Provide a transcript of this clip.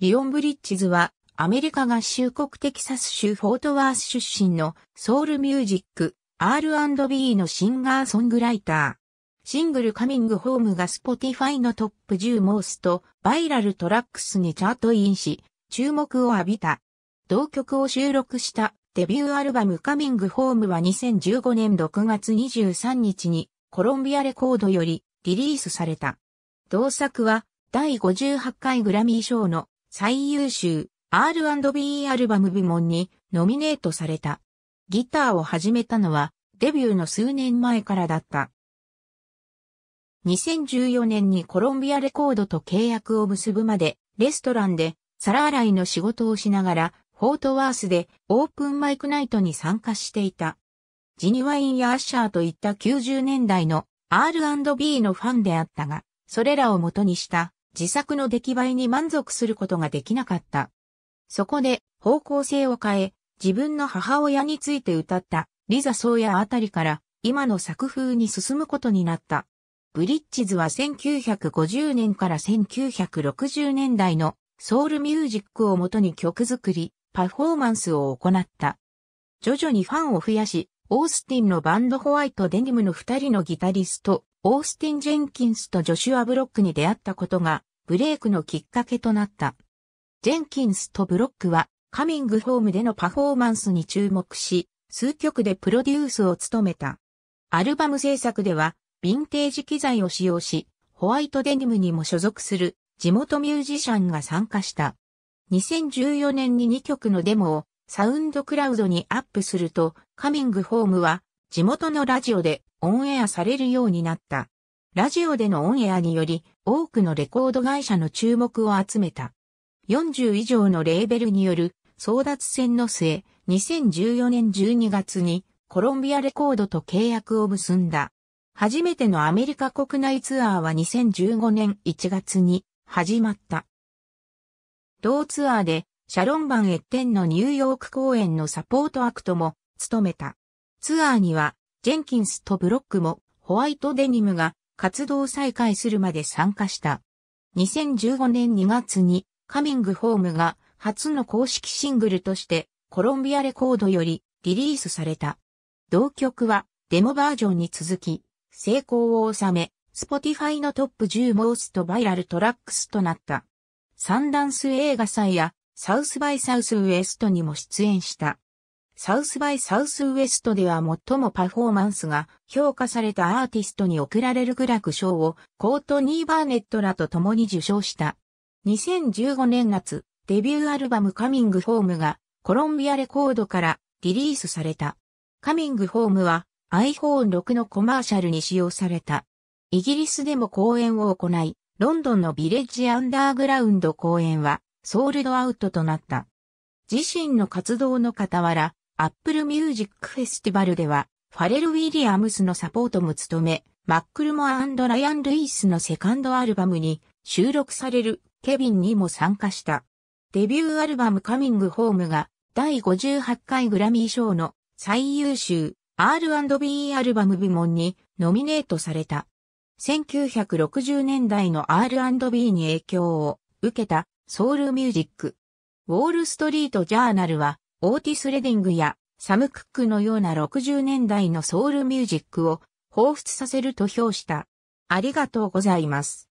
リオン・ブリッジズは、アメリカ合衆国テキサス州フォートワース出身のソウルミュージック、R&B のシンガーソングライター。シングルカミングホームがスポティファイのトップ10モースとバイラルトラックスにチャートインし、注目を浴びた。同曲を収録したデビューアルバムカミングホームは2015年6月23日にコロンビアレコードよりリリースされた。同作は第58回グラミー賞の最優秀 R&B アルバム部門にノミネートされた。ギターを始めたのはデビューの数年前からだった。2014年にコロンビアレコードと契約を結ぶまで、レストランで皿洗いの仕事をしながら、フォートワースでオープンマイクナイトに参加していた。ジニワインやアッシャーといった90年代の R&B のファンであったが、それらを元にした自作の出来栄えに満足することができなかった。そこで方向性を変え、自分の母親について歌ったリザ・ソーヤあたりから今の作風に進むことになった。ブリッジズは1950年から1960年代のソウルミュージックをもとに曲作り、パフォーマンスを行った。徐々にファンを増やし、オースティンのバンドホワイトデニムの二人のギタリスト、オースティン・ジェンキンスとジョシュア・ブロックに出会ったことが、ブレイクのきっかけとなった。ジェンキンスとブロックは、カミングホームでのパフォーマンスに注目し、数曲でプロデュースを務めた。アルバム制作では、ヴィンテージ機材を使用し、ホワイトデニムにも所属する地元ミュージシャンが参加した。2014年に2曲のデモをサウンドクラウドにアップすると、カミングホームは地元のラジオでオンエアされるようになった。ラジオでのオンエアにより多くのレコード会社の注目を集めた。40以上のレーベルによる争奪戦の末、2014年12月にコロンビアレコードと契約を結んだ。初めてのアメリカ国内ツアーは2015年1月に始まった。同ツアーでシャロンバンテンのニューヨーク公演のサポートアクトも務めた。ツアーには、ジェンキンスとブロックも、ホワイトデニムが活動再開するまで参加した。2015年2月に、カミングホームが初の公式シングルとして、コロンビアレコードよりリリースされた。同曲は、デモバージョンに続き、成功を収め、スポティファイのトップ10モーストバイラルトラックスとなった。サンダンス映画祭や、サウスバイサウスウエストにも出演した。サウスバイサウスウエストでは最もパフォーマンスが評価されたアーティストに贈られるグラク賞をコートニー・バーネットらと共に受賞した。2015年夏、デビューアルバムカミングホームがコロンビアレコードからリリースされた。カミングホームは iPhone6 のコマーシャルに使用された。イギリスでも公演を行い、ロンドンのビレッジアンダーグラウンド公演はソールドアウトとなった。自身の活動の傍ら、アップルミュージックフェスティバルでは、ファレル・ウィリアムスのサポートも務め、マックルモアライアン・ルイスのセカンドアルバムに収録されるケビンにも参加した。デビューアルバムカミングホームが第58回グラミー賞の最優秀 R&B アルバム部門にノミネートされた。1960年代の R&B に影響を受けたソウルミュージック。ウォールストリートジャーナルはオーティス・レディングやサム・クックのような60年代のソウルミュージックを彷彿させると評した。ありがとうございます。